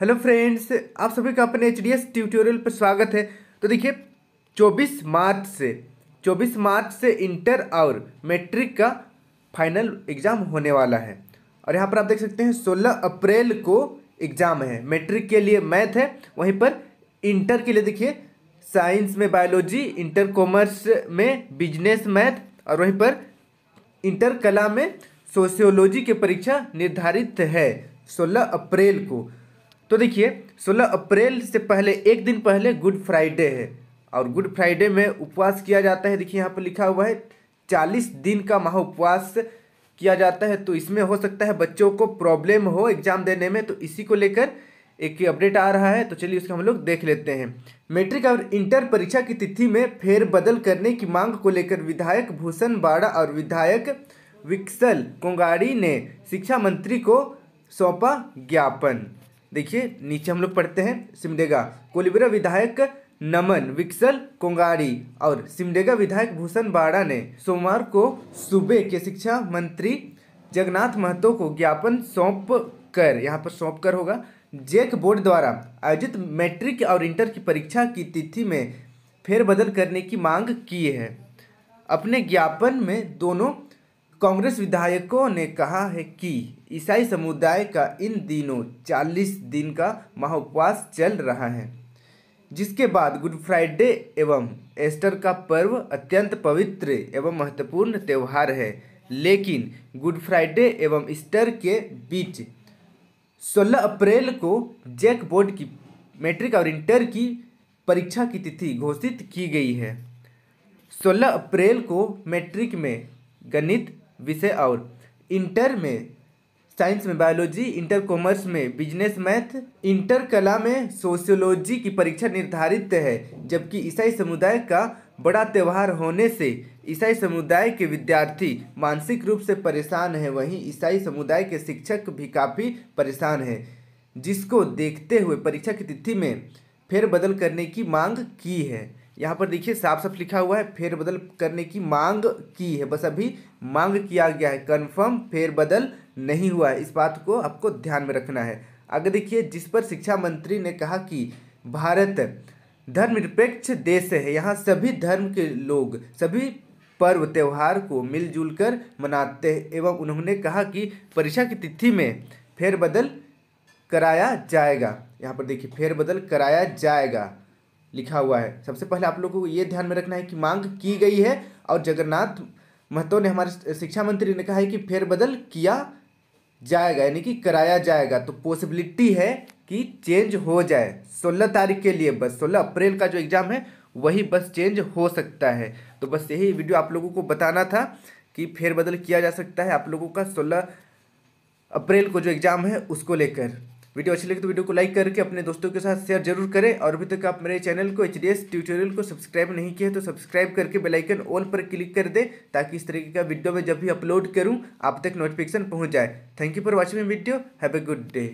hello friends आप सभी का अपने एच डी एस ट्यूटोरियल पर स्वागत है तो देखिए 24 मार्च से 24 मार्च से इंटर और मैट्रिक का फाइनल एग्ज़ाम होने वाला है और यहाँ पर आप देख सकते हैं 16 अप्रैल को एग्ज़ाम है मैट्रिक के लिए मैथ है वहीं पर इंटर के लिए देखिए साइंस में बायोलॉजी इंटर कॉमर्स में बिजनेस मैथ और वहीं पर इंटर कला में सोशियोलॉजी की परीक्षा निर्धारित है सोलह अप्रैल को तो देखिए 16 अप्रैल से पहले एक दिन पहले गुड फ्राइडे है और गुड फ्राइडे में उपवास किया जाता है देखिए यहाँ पर लिखा हुआ है चालीस दिन का महाउपवास किया जाता है तो इसमें हो सकता है बच्चों को प्रॉब्लम हो एग्ज़ाम देने में तो इसी को लेकर एक अपडेट आ रहा है तो चलिए उसको हम लोग देख लेते हैं मैट्रिक और इंटर परीक्षा की तिथि में फेरबदल करने की मांग को लेकर विधायक भूषण बाड़ा और विधायक विक्सल कोंगाड़ी ने शिक्षा मंत्री को सौंपा ज्ञापन देखिए नीचे हम लोग पढ़ते हैं सिमडेगा कोलिबरा विधायक नमन विक्सल कोंगारी और सिमडेगा विधायक भूषण बाड़ा ने सोमवार को सूबे के शिक्षा मंत्री जगन्नाथ महतो को ज्ञापन सौंप कर यहाँ पर सौंप कर होगा जेक बोर्ड द्वारा आयोजित मैट्रिक और इंटर की परीक्षा की तिथि में फेरबदल करने की मांग की है अपने ज्ञापन में दोनों कांग्रेस विधायकों ने कहा है कि ईसाई समुदाय का इन दिनों 40 दिन का महोपवास चल रहा है जिसके बाद गुड फ्राइडे एवं एस्टर का पर्व अत्यंत पवित्र एवं महत्वपूर्ण त्यौहार है लेकिन गुड फ्राइडे एवं ईस्टर के बीच 16 अप्रैल को जैक बोर्ड की मैट्रिक और इंटर की परीक्षा की तिथि घोषित की गई है 16 अप्रैल को मैट्रिक में गणित विषय और इंटर में साइंस में बायोलॉजी इंटर कॉमर्स में बिजनेस मैथ इंटर कला में सोशियोलॉजी की परीक्षा निर्धारित है जबकि ईसाई समुदाय का बड़ा त्यौहार होने से ईसाई समुदाय के विद्यार्थी मानसिक रूप से परेशान हैं वहीं ईसाई समुदाय के शिक्षक भी काफ़ी परेशान हैं जिसको देखते हुए परीक्षा की तिथि में फेरबदल करने की मांग की है यहाँ पर देखिए साफ साफ लिखा हुआ है फेरबदल करने की मांग की है बस अभी मांग किया गया है कन्फर्म फेरबदल नहीं हुआ है इस बात को आपको ध्यान में रखना है अगर देखिए जिस पर शिक्षा मंत्री ने कहा कि भारत धर्मनिरपेक्ष देश है यहाँ सभी धर्म के लोग सभी पर्व त्यौहार को मिलजुल कर मनाते हैं एवं उन्होंने कहा कि परीक्षा की तिथि में फेरबदल कराया जाएगा यहाँ पर देखिए फेरबदल कराया जाएगा लिखा हुआ है सबसे पहले आप लोगों को ये ध्यान में रखना है कि मांग की गई है और जगन्नाथ महतो ने हमारे शिक्षा मंत्री ने कहा है कि फेरबदल किया जाएगा यानी कि कराया जाएगा तो पॉसिबिलिटी है कि चेंज हो जाए सोलह तारीख के लिए बस सोलह अप्रैल का जो एग्ज़ाम है वही बस चेंज हो सकता है तो बस यही वीडियो आप लोगों को बताना था कि फेरबदल किया जा सकता है आप लोगों का सोलह अप्रैल को जो एग्ज़ाम है उसको लेकर वीडियो अच्छी लगी तो वीडियो को लाइक करके अपने दोस्तों के साथ शेयर जरूर करें और अभी तक आप मेरे चैनल को एच ट्यूटोरियल को सब्सक्राइब नहीं किया तो सब्सक्राइब करके बेलाइकन ऑल पर क्लिक कर दें ताकि इस तरीके का वीडियो मैं जब भी अपलोड करूँ आप तक नोटिफिकेशन पहुँच जाए thank you for watching video have a good day